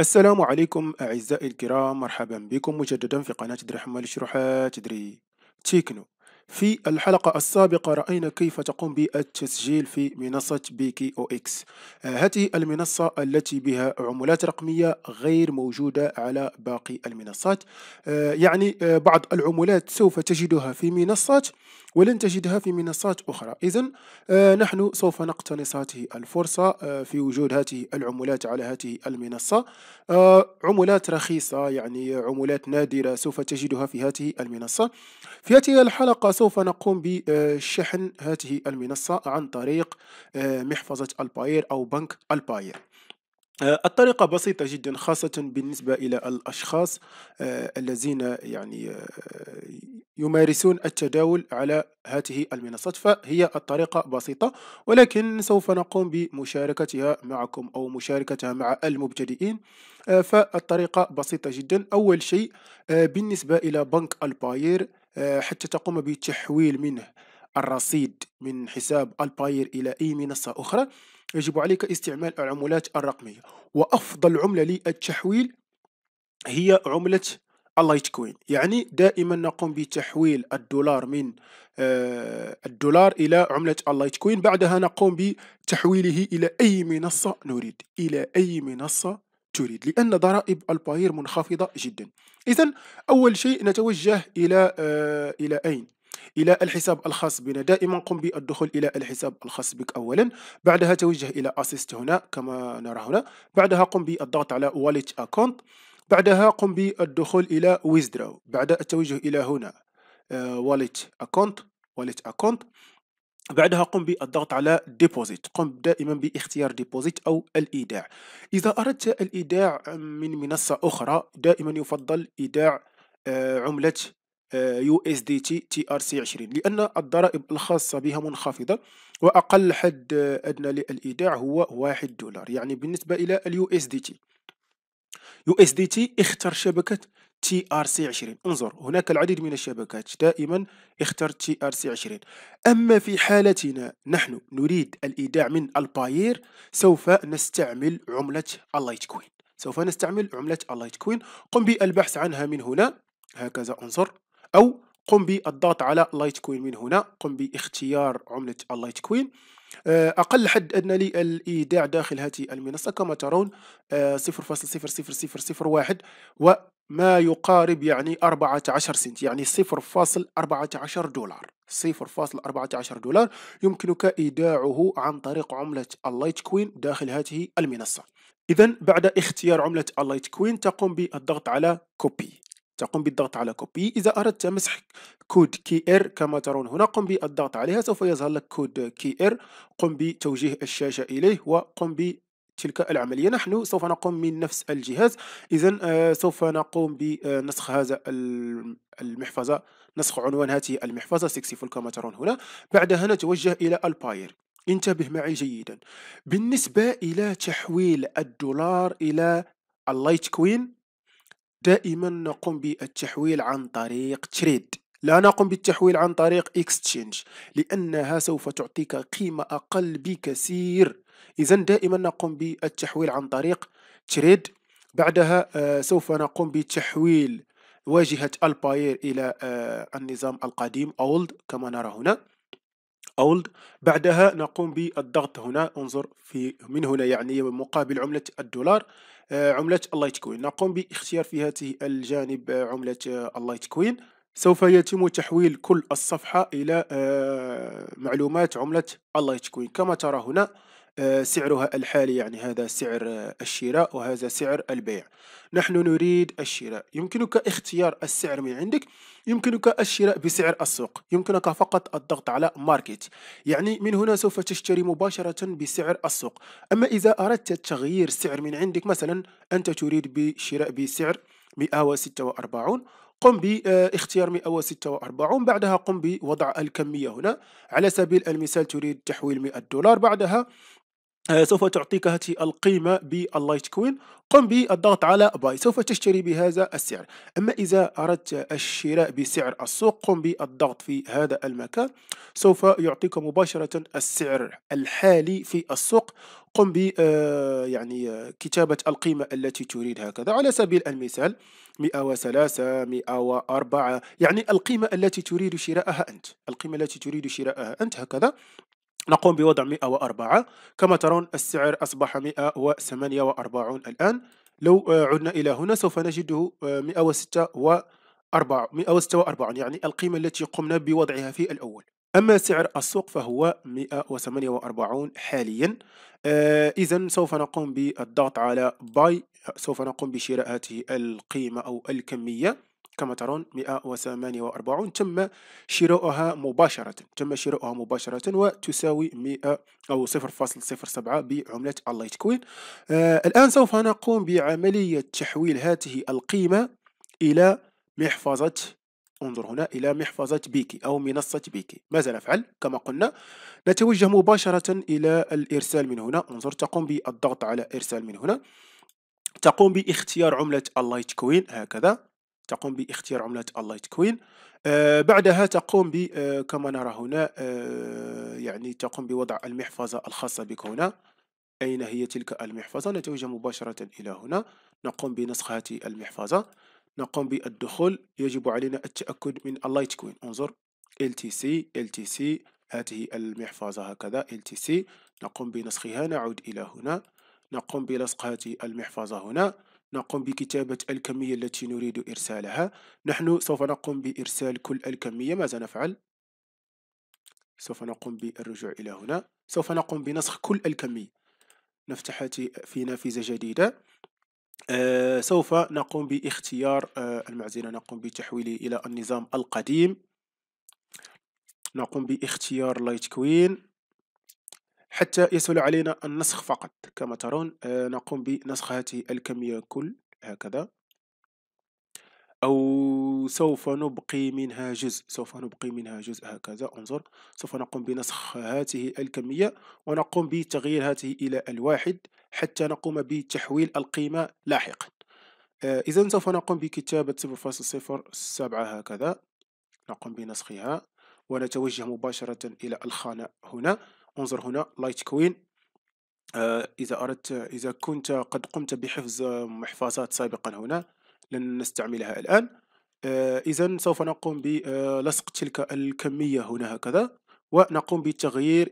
السلام عليكم أعزائي الكرام مرحبا بكم مجددا في قناة درحمة لشروحة تدري تيكنو في الحلقة السابقة رأينا كيف تقوم بالتسجيل في منصة بيكي أو إكس آه، هذه المنصة التي بها عملات رقمية غير موجودة على باقي المنصات آه، يعني آه، بعض العملات سوف تجدها في منصات ولن تجدها في منصات أخرى إذا آه، نحن سوف نقتنص هذه الفرصة آه، في وجود هذه العملات على هذه المنصة آه، عملات رخيصة يعني عملات نادرة سوف تجدها في هذه المنصة في هذه الحلقة سوف نقوم بشحن هذه المنصة عن طريق محفظة الباير أو بنك الباير آه، الطريقة بسيطة جدا خاصة بالنسبة إلى الأشخاص آه، الذين يعني آه، يمارسون التداول على هذه المنصات فهي الطريقة بسيطة ولكن سوف نقوم بمشاركتها معكم أو مشاركتها مع المبتدئين فالطريقة بسيطة جدا أول شيء بالنسبة إلى بنك الباير حتى تقوم بتحويل منه الرصيد من حساب الباير إلى أي منصة أخرى يجب عليك استعمال العملات الرقمية وأفضل عملة للتحويل هي عملة اللايت كوين يعني دائما نقوم بتحويل الدولار من آه، الدولار إلى عملة اللايت كوين بعدها نقوم بتحويله إلى أي منصة نريد إلى أي منصة تريد لأن ضرائب الباير منخفضة جدا إذا أول شيء نتوجه إلى آه، إلى أين؟ إلى الحساب الخاص بنا دائما قم بالدخول إلى الحساب الخاص بك أولا بعدها توجه إلى أسيست هنا كما نرى هنا بعدها قم بالضغط على Wallet Account بعدها قم بالدخول إلى Withdraw بعد التوجه إلى هنا آه، Wallet Account Wallet Account بعدها قم بالضغط على ديبوزيت قم دائما باختيار ديبوزيت او الايداع اذا اردت الايداع من منصه اخرى دائما يفضل ايداع آه، عمله يو اس دي تي تي ار سي 20 لان الضرائب الخاصه بها منخفضه واقل حد ادنى للايداع هو 1 دولار يعني بالنسبه الى اليو اس دي تي يو اس دي تي اختر شبكه تي ار سي 20 انظر هناك العديد من الشبكات دائما اختر تي ار سي 20 اما في حالتنا نحن نريد الايداع من الباير سوف نستعمل عمله اللايت كوين سوف نستعمل عمله اللايت كوين قم بالبحث عنها من هنا هكذا انظر أو قم بالضغط على لايت كوين من هنا قم باختيار عملة اللايت آه، كوين أقل حد أدنى للإيداع داخل هذه المنصة كما ترون 0.00001 آه، وما يقارب يعني 14 سنت يعني 0.14 دولار 0.14 دولار يمكنك إيداعه عن طريق عملة اللايت كوين داخل هذه المنصة إذا بعد اختيار عملة اللايت كوين تقوم بالضغط على كوبي تقوم بالضغط على كوبي إذا أردت مسح كود كي إر كما ترون هنا قم بالضغط عليها سوف يظهر لك كود كي إر قم بتوجيه الشاشة إليه وقم ب تلك العملية نحن سوف نقوم من نفس الجهاز إذا آه سوف نقوم بنسخ هذا المحفظة نسخ عنوان هذه المحفظة 64 كما ترون هنا بعدها نتوجه إلى الباير انتبه معي جيدا بالنسبة إلى تحويل الدولار إلى اللايت كوين دائما نقوم بالتحويل عن طريق تريد لا نقوم بالتحويل عن طريق اكستشينج لأنها سوف تعطيك قيمة أقل بكثير إذا دائما نقوم بالتحويل عن طريق تريد بعدها آه، سوف نقوم بتحويل واجهة الباير إلى آه، النظام القديم أولد كما نرى هنا أولد بعدها نقوم بالضغط هنا انظر في من هنا يعني مقابل عملة الدولار آه، عملة اللايت كوين نقوم باختيار في هذه الجانب آه، عملة آه، اللايت كوين سوف يتم تحويل كل الصفحة إلى معلومات عملة اللايت كوين كما ترى هنا آه، سعرها الحالي يعني هذا سعر آه، الشراء وهذا سعر البيع نحن نريد الشراء يمكنك اختيار السعر من عندك يمكنك الشراء بسعر السوق يمكنك فقط الضغط على ماركت يعني من هنا سوف تشتري مباشرة بسعر السوق أما إذا أردت تغيير سعر من عندك مثلا أنت تريد بشراء بسعر 146 قم باختيار آه، 146 بعدها قم بوضع الكمية هنا على سبيل المثال تريد تحويل 100 دولار بعدها آه، سوف تعطيك هذه القيمة باللايت كوين قم بالضغط على باي سوف تشتري بهذا السعر أما إذا أردت الشراء بسعر السوق قم بالضغط في هذا المكان سوف يعطيك مباشرة السعر الحالي في السوق قم ب آه، يعني آه، كتابة القيمة التي تريد هكذا على سبيل المثال 103 104 يعني القيمة التي تريد شراءها أنت القيمة التي تريد شراءها أنت هكذا نقوم بوضع 104 كما ترون السعر أصبح 148 الآن لو آه، عدنا إلى هنا سوف نجده 146 آه، يعني القيمة التي قمنا بوضعها في الأول أما سعر السوق فهو 148 حاليا آه إذا سوف نقوم بالضغط على باي سوف نقوم بشراء هذه القيمة أو الكمية كما ترون 148 تم شراؤها مباشرة تم شراؤها مباشرة وتساوي 100 أو 0.07 بعملة اللايت كوين آه الآن سوف نقوم بعملية تحويل هذه القيمة إلى محفظة انظر هنا إلى محفظة بيكي أو منصة بيكي ماذا نفعل؟ كما قلنا نتوجه مباشرة إلى الإرسال من هنا انظر تقوم بالضغط على إرسال من هنا تقوم باختيار عملة اللايت كوين هكذا تقوم باختيار عملة اللايت كوين آه بعدها تقوم ب آه كما نرى هنا آه يعني تقوم بوضع المحفظة الخاصة بك هنا أين هي تلك المحفظة نتوجه مباشرة إلى هنا نقوم بنسخ هذه المحفظة نقوم بالدخول يجب علينا التأكد من اللايت كوين انظر LTC LTC هذه المحفظة هكذا LTC نقوم بنسخها نعود إلى هنا نقوم بلصق هذه المحفظة هنا نقوم بكتابة الكمية التي نريد إرسالها نحن سوف نقوم بإرسال كل الكمية ماذا نفعل؟ سوف نقوم بالرجوع إلى هنا سوف نقوم بنسخ كل الكمية نفتح في نافذة جديدة آه سوف نقوم باختيار آه نقوم بتحويله إلى النظام القديم نقوم باختيار لايت كوين حتى يسهل علينا النسخ فقط كما ترون آه، نقوم بنسخ هذه الكمية كل هكذا أو سوف نبقي منها جزء سوف نبقي منها جزء هكذا انظر سوف نقوم بنسخ هذه الكمية ونقوم بتغيير هذه إلى الواحد حتى نقوم بتحويل القيمة لاحقا آه، إذا سوف نقوم بكتابة 0.07 هكذا نقوم بنسخها ونتوجه مباشرة إلى الخانة هنا انظر هنا لايت آه، كوين إذا أردت إذا كنت قد قمت بحفظ آه، محفظات سابقا هنا لن نستعملها الآن آه، إذا سوف نقوم بلصق تلك الكمية هنا هكذا ونقوم بتغييرها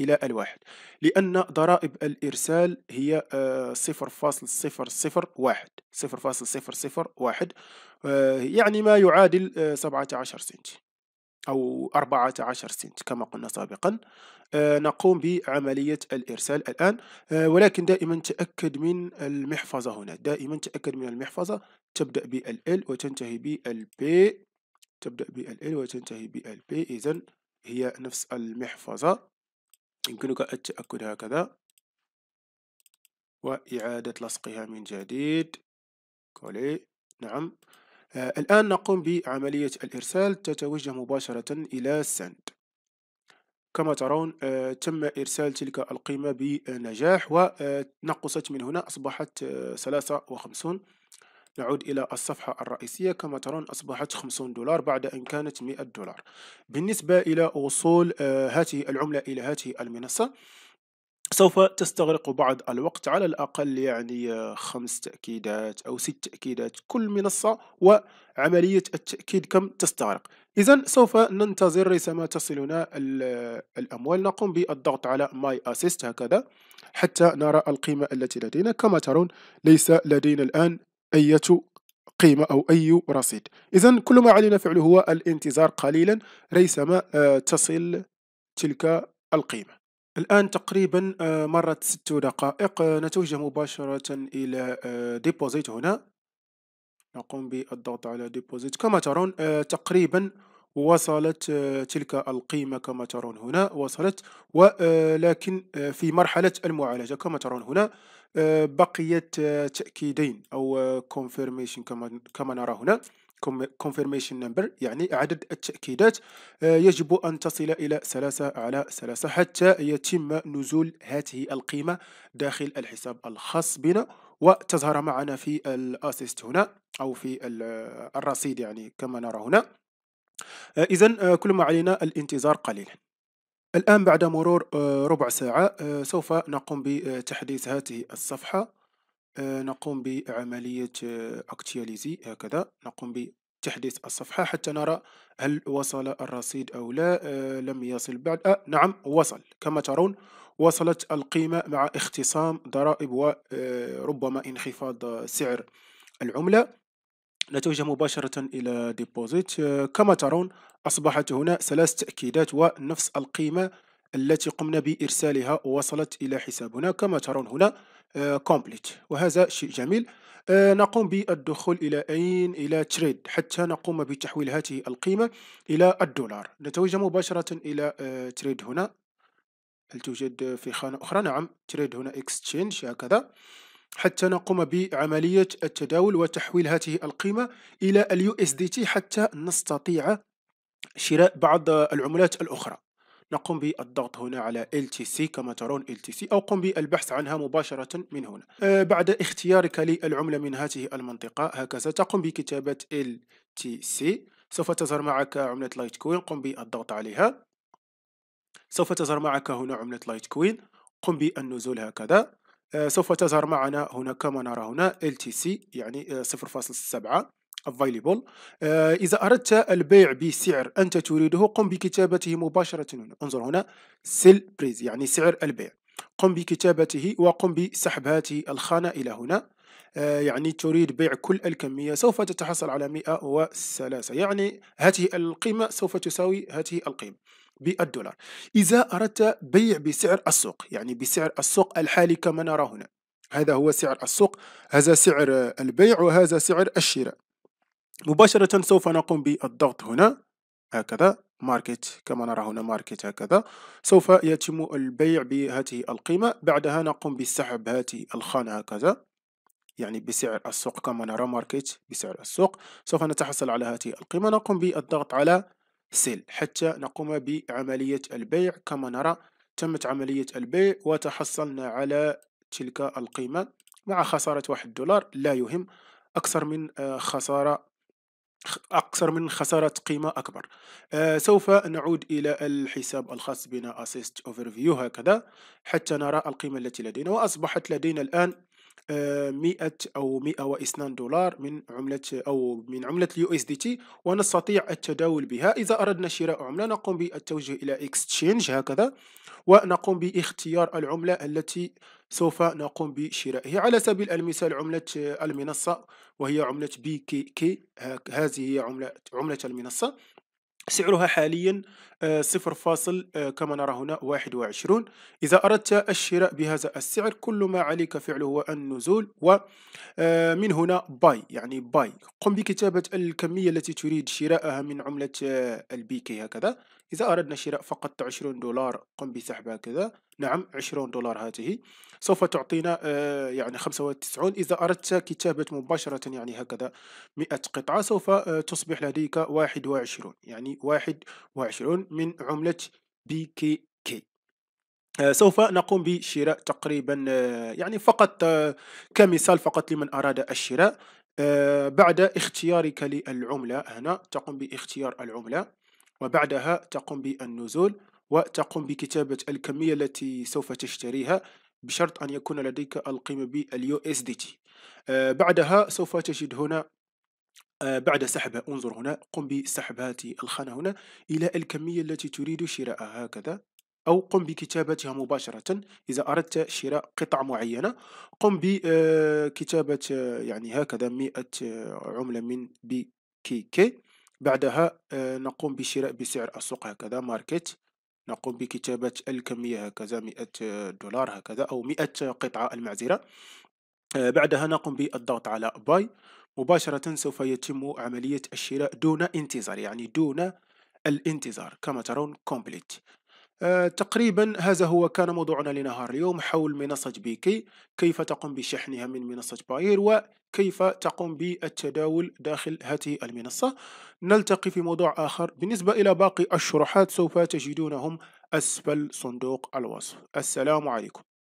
إلى الواحد لأن ضرائب الإرسال هي 0.001 0.001 يعني ما يعادل 17 سنتي أو 14 سنت كما قلنا سابقا آه، نقوم بعملية الإرسال الآن آه، ولكن دائما تأكد من المحفظة هنا دائما تأكد من المحفظة تبدأ بالال وتنتهي بالبي تبدأ بالال وتنتهي بالبي إذا هي نفس المحفظة يمكنك التأكد هكذا وإعادة لصقها من جديد كولي نعم آه، الآن نقوم بعملية الإرسال تتوجه مباشرة إلى سند كما ترون آه، تم إرسال تلك القيمة بنجاح ونقصت آه، من هنا أصبحت 53 نعود إلى الصفحة الرئيسية كما ترون أصبحت 50 دولار بعد أن كانت 100 دولار بالنسبة إلى وصول هذه العملة إلى هذه المنصة سوف تستغرق بعض الوقت على الأقل يعني آه، خمس تأكيدات أو ست تأكيدات كل منصة وعملية التأكيد كم تستغرق إذا سوف ننتظر ريثما تصلنا آه، الأموال نقوم بالضغط على ماي أسيست هكذا حتى نرى القيمة التي لدينا كما ترون ليس لدينا الآن أي قيمة أو أي رصيد إذا كل ما علينا فعله هو الانتظار قليلا ريثما آه، تصل تلك القيمة الآن تقريبا آه، مرت ست دقائق آه، نتوجه مباشرة إلى ديبوزيت آه، هنا نقوم بالضغط على ديبوزيت كما ترون تقريبا وصلت تلك القيمة كما ترون هنا وصلت ولكن في مرحلة المعالجة كما ترون هنا بقيت تأكيدين أو confirmation كما نرى هنا confirmation number يعني عدد التأكيدات آه، يجب أن تصل إلى ثلاثة على ثلاثة حتى يتم نزول هذه القيمة داخل الحساب الخاص بنا وتظهر معنا في الاسيست هنا أو في آه، الرصيد يعني كما نرى هنا آه، إذا كل ما علينا الانتظار قليلا الآن بعد مرور ربع ساعة سوف نقوم بتحديث هذه الصفحة آه، نقوم بعملية آه، أكتياليزي هكذا نقوم بتحديث الصفحة حتى نرى هل وصل الرصيد أو لا آه، لم يصل بعد آه نعم وصل كما ترون وصلت القيمة مع اختصام ضرائب وربما انخفاض سعر العملة نتوجه مباشرة إلى ديبوزيت كما ترون أصبحت هنا ثلاث تأكيدات ونفس القيمة التي قمنا بإرسالها وصلت إلى حسابنا كما ترون هنا كومبليت آه، وهذا شيء جميل آه، نقوم بالدخول إلى أين؟ إلى تريد حتى نقوم بتحويل هذه القيمة إلى الدولار نتوجه مباشرة إلى تريد آه، هنا هل توجد في خانة أخرى؟ نعم تريد هنا exchange هكذا حتى نقوم بعملية التداول وتحويل هذه القيمة إلى اليو اس دي تي حتى نستطيع شراء بعض العملات الأخرى نقوم بالضغط هنا على LTC كما ترون LTC أو قم بالبحث عنها مباشرة من هنا آه، بعد اختيارك للعملة من هذه المنطقة هكذا تقوم بكتابة LTC سوف تظهر معك عملة لايت كوين قم بالضغط عليها سوف تظهر معك هنا عملة لايت كوين قم بالنزول هكذا آه، سوف تظهر معنا هنا كما نرى هنا LTC يعني 0.7 آه، available آه إذا أردت البيع بسعر أنت تريده قم بكتابته مباشرة هنا انظر هنا سيل بريز يعني سعر البيع قم بكتابته وقم بسحب هذه الخانة إلى هنا آه يعني تريد بيع كل الكمية سوف تتحصل على 103 يعني هذه القيمة سوف تساوي هذه القيمة بالدولار إذا أردت بيع بسعر السوق يعني بسعر السوق الحالي كما نرى هنا هذا هو سعر السوق هذا سعر البيع وهذا سعر الشراء مباشرة سوف نقوم بالضغط هنا هكذا ماركت كما نرى هنا ماركت هكذا سوف يتم البيع بهذه القيمة بعدها نقوم بسحب هذه الخانة هكذا يعني بسعر السوق كما نرى ماركت بسعر السوق سوف نتحصل على هذه القيمة نقوم بالضغط على سيل حتى نقوم بعملية البيع كما نرى تمت عملية البيع وتحصلنا على تلك القيمة مع خسارة واحد دولار لا يهم أكثر من آه، خسارة أكثر من خسارة قيمة أكبر أه سوف نعود إلى الحساب الخاص بنا أسيست overview هكذا حتى نرى القيمة التي لدينا وأصبحت لدينا الآن 100 آه، أو 102 دولار من عملة أو من عملة اليو اس دي تي ونستطيع التداول بها إذا أردنا شراء عملة نقوم بالتوجه إلى اكستشينج هكذا ونقوم باختيار العملة التي سوف نقوم بشرائه على سبيل المثال عملة آه، المنصة وهي عملة بي كي كي آه، هذه هي عملة عملة المنصة سعرها حاليا آه، صفر فاصل كما نرى هنا واحد وعشرون إذا أردت الشراء بهذا السعر كل ما عليك فعله هو النزول ومن هنا باي يعني باي قم بكتابة الكمية التي تريد شراءها من عملة البيكي هكذا إذا أردنا شراء فقط 20 دولار قم بسحبها كذا نعم 20 دولار هذه سوف تعطينا آه يعني 95 إذا أردت كتابة مباشرة يعني هكذا 100 قطعة سوف آه تصبح لديك 21 يعني 21 من عملة بي كي كي آه سوف نقوم بشراء تقريبا آه، يعني فقط آه، كمثال فقط لمن أراد الشراء آه، بعد اختيارك للعملة هنا تقوم باختيار العملة وبعدها تقوم بالنزول وتقوم بكتابة الكمية التي سوف تشتريها بشرط أن يكون لديك القيمة باليو اس دي تي آه، بعدها سوف تجد هنا آه، بعد سحبها انظر هنا قم بسحب هذه الخانة هنا إلى الكمية التي تريد شراءها هكذا أو قم بكتابتها مباشرة إذا أردت شراء قطع معينة قم بكتابة آه، يعني هكذا 100 عملة من بي كي كي بعدها آه، نقوم بشراء بسعر السوق هكذا ماركت نقوم بكتابة الكمية هكذا 100 دولار هكذا أو 100 قطعة المعزرة آه، بعدها نقوم بالضغط على باي مباشرة سوف يتم عملية الشراء دون انتظار يعني دون الانتظار كما ترون كومبليت آه، تقريبا هذا هو كان موضوعنا لنهار اليوم حول منصة بيكي كيف تقوم بشحنها من منصة باير و كيف تقوم بالتداول داخل هذه المنصة نلتقي في موضوع آخر بالنسبة إلى باقي الشروحات سوف تجدونهم أسفل صندوق الوصف السلام عليكم